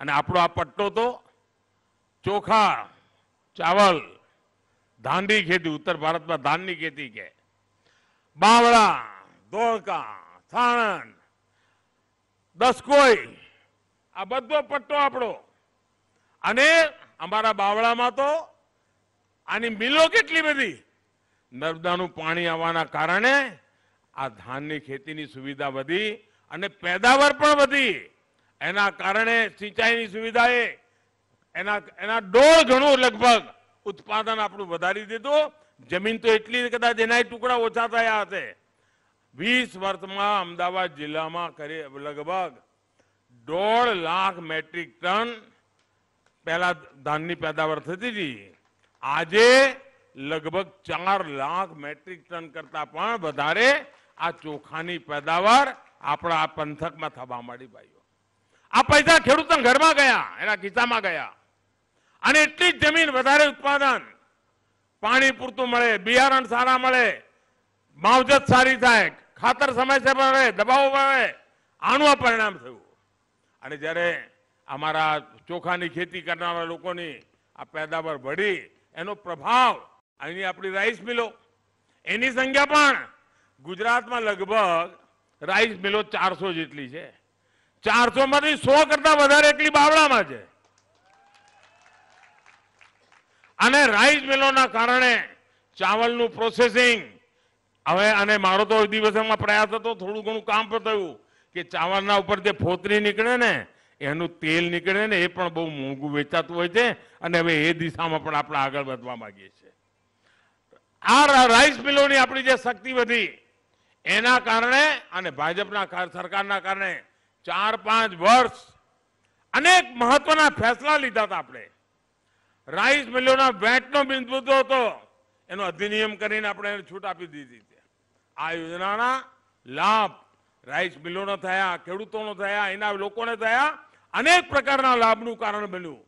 અને આપણો આ પટ્ટો તો ચોખા ચાવલ ધાનની ખેતી ઉત્તર ભારતમાં ધાનની ખેતી કે બાવળા ધોળકા થાણન દસકોઈ આ બધો પટ્ટો આપણો અને અમારા બાવળામાં તો આની મિલો કેટલી બધી નર્મદાનું પાણી આવવાના કારણે આ ધાનની ખેતીની સુવિધા વધી અને પેદાવાર પણ વધી એના કારણે સિંચાઈની સુવિધાએ એના એના દોઢ ગણું લગભગ ઉત્પાદન આપણું વધારી દીધું જમીન તો એટલી કદાચ એના ટુકડા ઓછા થયા હશે વીસ વર્ષમાં અમદાવાદ જિલ્લામાં કરી લગભગ દોઢ લાખ મેટ્રિક ટન પહેલા ધાનની પેદાવાર થતી હતી આજે લગભગ ચાર લાખ મેટ્રિક ટન કરતા પણ વધારે આ ચોખાની પેદાવાર આપણા આ પંથકમાં થવા માંડી ભાઈઓ આ પૈસા ખેડૂતના ઘરમાં ગયા એના ખિસ્સામાં ગયા અને એટલી જ જમીન વધારે ઉત્પાદન પાણી પૂરતું મળે બિયારણ સારા મળે માવજત સારી થાય ખાતર સમયસર મળે દબાવો મળે આનું આ પરિણામ થયું અને જ્યારે અમારા ચોખાની ખેતી કરનારા લોકોની આ પેદાવાર વળી એનો પ્રભાવ અહીંની આપણી રાઈસ મિલો એની સંખ્યા પણ ગુજરાતમાં લગભગ રાઈસ મિલો ચારસો જેટલી છે ચારસો માંથી સો કરતા વધારે એટલી બાવળામાં છે અને રાઈસ મિલોના કારણે ચાવલનું પ્રોસેસિંગ હવે અને મારો તો દિવસમાં પ્રયાસ હતો થોડું ઘણું કામ પણ થયું કે ચાવલના ઉપર જે ફોતરી નીકળે ને એનું તેલ નીકળે ને એ પણ બહુ મોંઘું વેચાતું હોય છે અને હવે એ દિશામાં પણ આપણે આગળ વધવા માંગીએ છીએ આ રાઈસ મિલોની આપણી જે શક્તિ વધી એના કારણે અને ભાજપના સરકારના કારણે ચાર પાંચ વર્ષ અનેક મહત્વના ફેસલા લીધા હતા આપણે રાઈસ મિલોના વેટનો બિંદુતો હતો એનો અધિનિયમ કરીને આપણે એને છૂટ આપી દીધી છે આ યોજનાના લાભ રાઈસ મિલોનો થયા ખેડૂતોનો થયા એના લોકોને થયા અનેક પ્રકારના લાભનું કારણ બન્યું